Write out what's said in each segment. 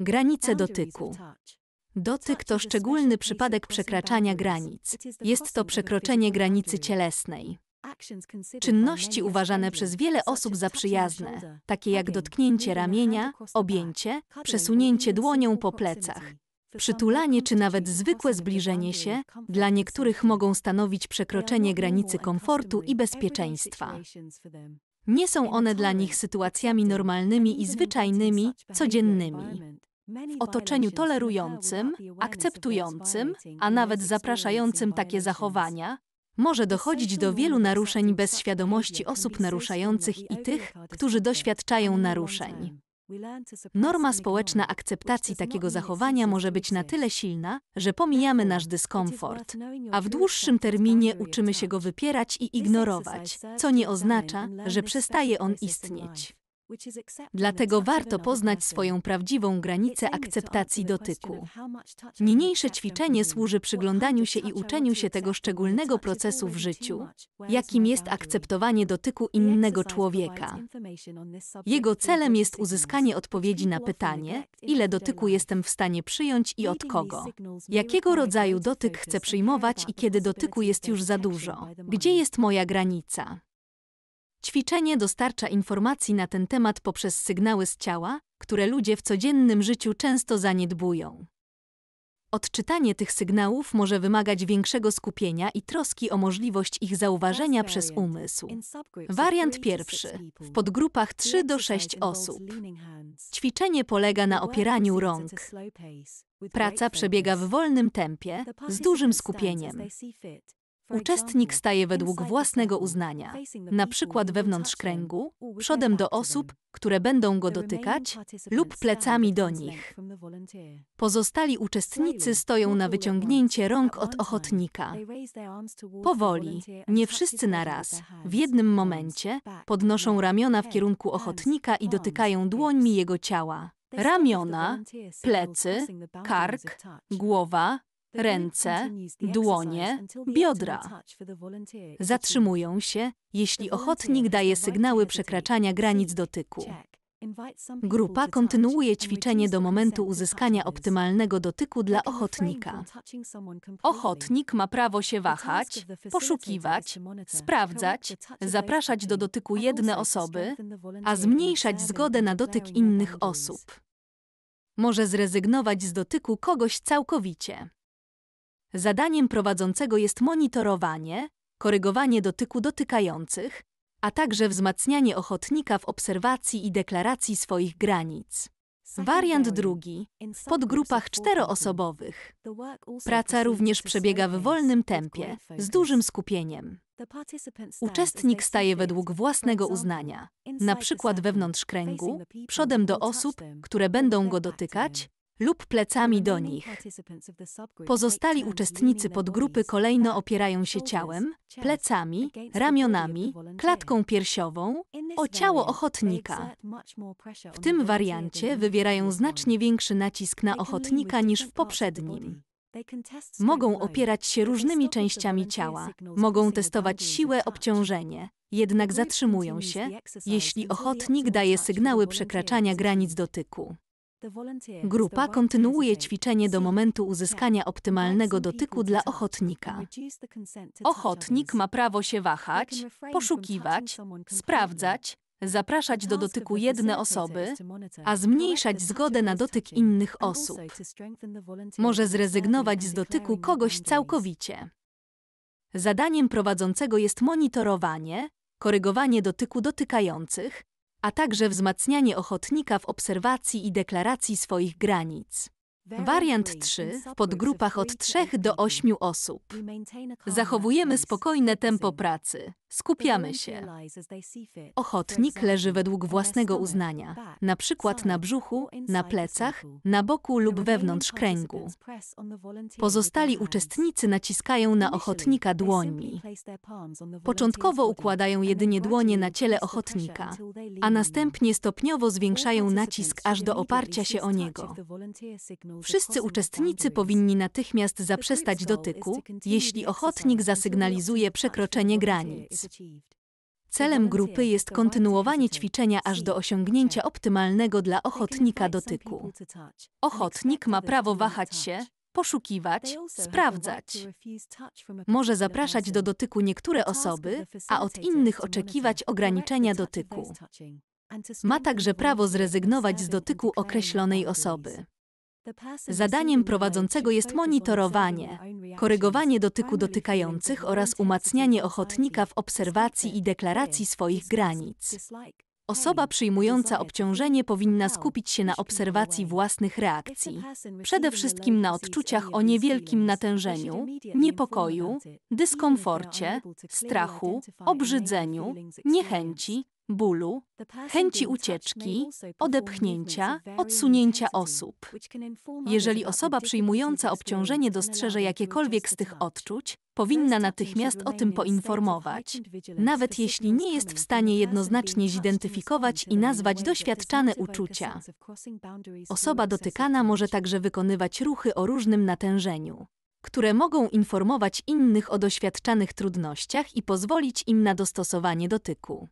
Granice dotyku. Dotyk to szczególny przypadek przekraczania granic. Jest to przekroczenie granicy cielesnej. Czynności uważane przez wiele osób za przyjazne, takie jak dotknięcie ramienia, objęcie, przesunięcie dłonią po plecach, przytulanie czy nawet zwykłe zbliżenie się, dla niektórych mogą stanowić przekroczenie granicy komfortu i bezpieczeństwa. Nie są one dla nich sytuacjami normalnymi i zwyczajnymi, codziennymi. W otoczeniu tolerującym, akceptującym, a nawet zapraszającym takie zachowania, może dochodzić do wielu naruszeń bez świadomości osób naruszających i tych, którzy doświadczają naruszeń. Norma społeczna akceptacji takiego zachowania może być na tyle silna, że pomijamy nasz dyskomfort, a w dłuższym terminie uczymy się go wypierać i ignorować, co nie oznacza, że przestaje on istnieć. Dlatego warto poznać swoją prawdziwą granicę akceptacji dotyku. Niniejsze ćwiczenie służy przyglądaniu się i uczeniu się tego szczególnego procesu w życiu, jakim jest akceptowanie dotyku innego człowieka. Jego celem jest uzyskanie odpowiedzi na pytanie, ile dotyku jestem w stanie przyjąć i od kogo, jakiego rodzaju dotyk chcę przyjmować i kiedy dotyku jest już za dużo, gdzie jest moja granica. Ćwiczenie dostarcza informacji na ten temat poprzez sygnały z ciała, które ludzie w codziennym życiu często zaniedbują. Odczytanie tych sygnałów może wymagać większego skupienia i troski o możliwość ich zauważenia przez umysł. Wariant pierwszy w podgrupach 3 do 6 osób. Ćwiczenie polega na opieraniu rąk. Praca przebiega w wolnym tempie, z dużym skupieniem. Uczestnik staje według własnego uznania, na przykład wewnątrz kręgu, przodem do osób, które będą go dotykać, lub plecami do nich. Pozostali uczestnicy stoją na wyciągnięcie rąk od ochotnika. Powoli, nie wszyscy na raz, w jednym momencie, podnoszą ramiona w kierunku ochotnika i dotykają dłońmi jego ciała. Ramiona, plecy, kark, głowa, ręce, dłonie, biodra. Zatrzymują się, jeśli ochotnik daje sygnały przekraczania granic dotyku. Grupa kontynuuje ćwiczenie do momentu uzyskania optymalnego dotyku dla ochotnika. Ochotnik ma prawo się wahać, poszukiwać, sprawdzać, zapraszać do dotyku jedne osoby, a zmniejszać zgodę na dotyk innych osób. Może zrezygnować z dotyku kogoś całkowicie. Zadaniem prowadzącego jest monitorowanie, korygowanie dotyku dotykających, a także wzmacnianie ochotnika w obserwacji i deklaracji swoich granic. Wariant drugi w podgrupach czteroosobowych. Praca również przebiega w wolnym tempie, z dużym skupieniem. Uczestnik staje według własnego uznania, na przykład wewnątrz kręgu, przodem do osób, które będą go dotykać, lub plecami do nich. Pozostali uczestnicy podgrupy kolejno opierają się ciałem, plecami, ramionami, klatką piersiową o ciało ochotnika. W tym wariancie wywierają znacznie większy nacisk na ochotnika niż w poprzednim. Mogą opierać się różnymi częściami ciała, mogą testować siłę, obciążenie, jednak zatrzymują się, jeśli ochotnik daje sygnały przekraczania granic dotyku. Grupa kontynuuje ćwiczenie do momentu tak, uzyskania optymalnego dotyku dla ochotnika. Ochotnik ma prawo się wahać, poszukiwać, sprawdzać, zapraszać do dotyku jedne osoby, a zmniejszać zgodę na dotyk innych osób. Może zrezygnować z dotyku kogoś całkowicie. Zadaniem prowadzącego jest monitorowanie, korygowanie dotyku dotykających, a także wzmacnianie ochotnika w obserwacji i deklaracji swoich granic. Wariant 3 w podgrupach od 3 do 8 osób. Zachowujemy spokojne tempo pracy. Skupiamy się. Ochotnik leży według własnego uznania, na przykład na brzuchu, na plecach, na boku lub wewnątrz kręgu. Pozostali uczestnicy naciskają na ochotnika dłońmi. Początkowo układają jedynie dłonie na ciele ochotnika, a następnie stopniowo zwiększają nacisk aż do oparcia się o niego. Wszyscy uczestnicy powinni natychmiast zaprzestać dotyku, jeśli ochotnik zasygnalizuje przekroczenie granic. Celem grupy jest kontynuowanie ćwiczenia aż do osiągnięcia optymalnego dla ochotnika dotyku. Ochotnik ma prawo wahać się, poszukiwać, sprawdzać. Może zapraszać do dotyku niektóre osoby, a od innych oczekiwać ograniczenia dotyku. Ma także prawo zrezygnować z dotyku określonej osoby. Zadaniem prowadzącego jest monitorowanie, korygowanie dotyku dotykających oraz umacnianie ochotnika w obserwacji i deklaracji swoich granic. Osoba przyjmująca obciążenie powinna skupić się na obserwacji własnych reakcji, przede wszystkim na odczuciach o niewielkim natężeniu, niepokoju, dyskomforcie, strachu, obrzydzeniu, niechęci, bólu, chęci ucieczki, odepchnięcia, odsunięcia osób. Jeżeli osoba przyjmująca obciążenie dostrzeże jakiekolwiek z tych odczuć, powinna natychmiast o tym poinformować, nawet jeśli nie jest w stanie jednoznacznie zidentyfikować i nazwać doświadczane uczucia. Osoba dotykana może także wykonywać ruchy o różnym natężeniu które mogą informować innych o doświadczanych trudnościach i pozwolić im na dostosowanie dotyku.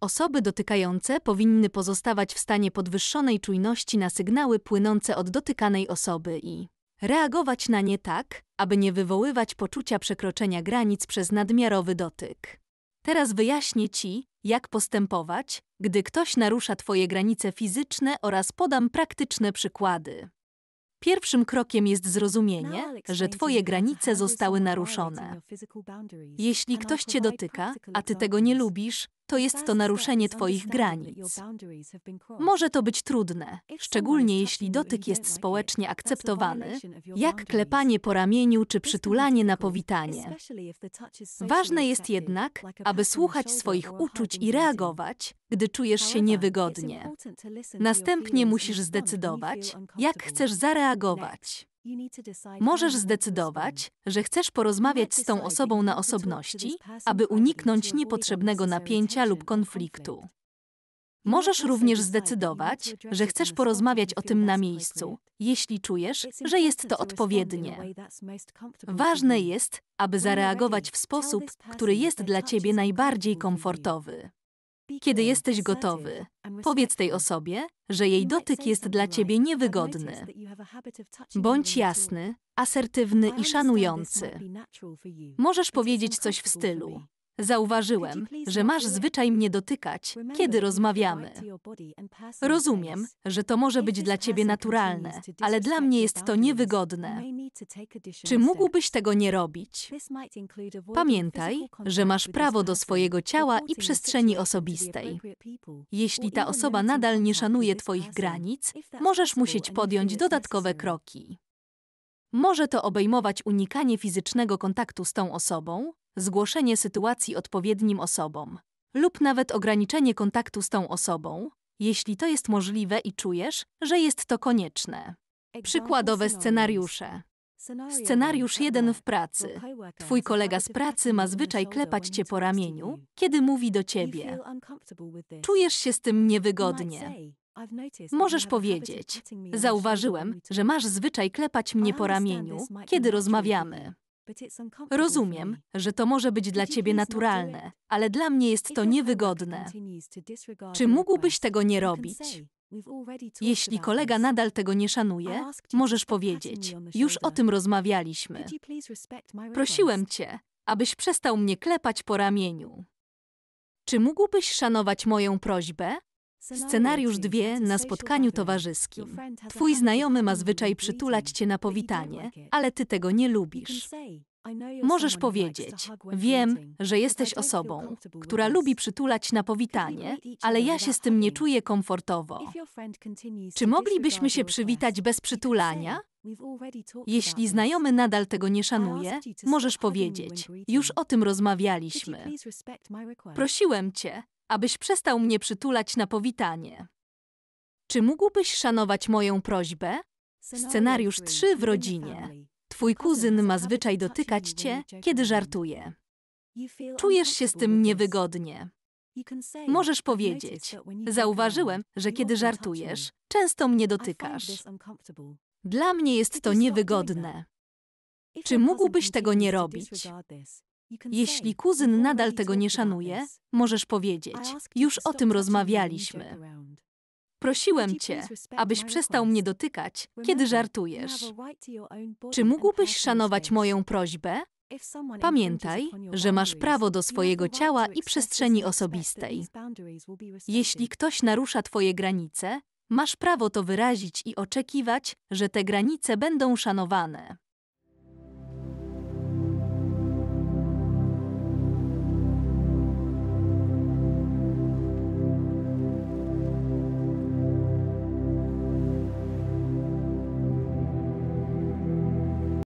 Osoby dotykające powinny pozostawać w stanie podwyższonej czujności na sygnały płynące od dotykanej osoby i reagować na nie tak, aby nie wywoływać poczucia przekroczenia granic przez nadmiarowy dotyk. Teraz wyjaśnię Ci, jak postępować, gdy ktoś narusza Twoje granice fizyczne oraz podam praktyczne przykłady. Pierwszym krokiem jest zrozumienie, że Twoje granice zostały naruszone. Jeśli ktoś Cię dotyka, a Ty tego nie lubisz, to jest to naruszenie Twoich granic. Może to być trudne, szczególnie jeśli dotyk jest społecznie akceptowany, jak klepanie po ramieniu czy przytulanie na powitanie. Ważne jest jednak, aby słuchać swoich uczuć i reagować, gdy czujesz się niewygodnie. Następnie musisz zdecydować, jak chcesz zareagować. Możesz zdecydować, że chcesz porozmawiać z tą osobą na osobności, aby uniknąć niepotrzebnego napięcia lub konfliktu. Możesz również zdecydować, że chcesz porozmawiać o tym na miejscu, jeśli czujesz, że jest to odpowiednie. Ważne jest, aby zareagować w sposób, który jest dla ciebie najbardziej komfortowy kiedy jesteś gotowy. Powiedz tej osobie, że jej dotyk jest dla ciebie niewygodny. Bądź jasny, asertywny i szanujący. Możesz powiedzieć coś w stylu: Zauważyłem, że masz zwyczaj mnie dotykać, kiedy rozmawiamy. Rozumiem, że to może być dla ciebie naturalne, ale dla mnie jest to niewygodne. Czy mógłbyś tego nie robić? Pamiętaj, że masz prawo do swojego ciała i przestrzeni osobistej. Jeśli ta osoba nadal nie szanuje Twoich granic, możesz musieć podjąć dodatkowe kroki. Może to obejmować unikanie fizycznego kontaktu z tą osobą, zgłoszenie sytuacji odpowiednim osobom lub nawet ograniczenie kontaktu z tą osobą, jeśli to jest możliwe i czujesz, że jest to konieczne. Przykładowe scenariusze. Scenariusz jeden w pracy. Twój kolega z pracy ma zwyczaj klepać cię po ramieniu, kiedy mówi do ciebie. Czujesz się z tym niewygodnie. Możesz powiedzieć, zauważyłem, że masz zwyczaj klepać mnie po ramieniu, kiedy rozmawiamy. Rozumiem, że to może być dla ciebie naturalne, ale dla mnie jest to niewygodne. Czy mógłbyś tego nie robić? Jeśli kolega nadal tego nie szanuje, możesz powiedzieć: Już o tym rozmawialiśmy. Prosiłem cię, abyś przestał mnie klepać po ramieniu. Czy mógłbyś szanować moją prośbę, Scenariusz 2 na spotkaniu towarzyskim. Twój znajomy ma zwyczaj przytulać cię na powitanie, ale ty tego nie lubisz. Możesz powiedzieć: Wiem, że jesteś osobą, która lubi przytulać na powitanie, ale ja się z tym nie czuję komfortowo. Czy moglibyśmy się przywitać bez przytulania? Jeśli znajomy nadal tego nie szanuje, możesz powiedzieć: Już o tym rozmawialiśmy. Prosiłem cię, abyś przestał mnie przytulać na powitanie. Czy mógłbyś szanować moją prośbę? Scenariusz 3 w rodzinie. Twój kuzyn ma zwyczaj dotykać cię, kiedy żartuje. Czujesz się z tym niewygodnie. Możesz powiedzieć: Zauważyłem, że kiedy żartujesz, często mnie dotykasz. Dla mnie jest to niewygodne. Czy mógłbyś tego nie robić? Jeśli kuzyn nadal tego nie szanuje, możesz powiedzieć: Już o tym rozmawialiśmy. Prosiłem cię, abyś przestał mnie dotykać, kiedy żartujesz. Czy mógłbyś szanować moją prośbę? Pamiętaj, że masz prawo do swojego ciała i przestrzeni osobistej. Jeśli ktoś narusza Twoje granice, masz prawo to wyrazić i oczekiwać, że te granice będą szanowane.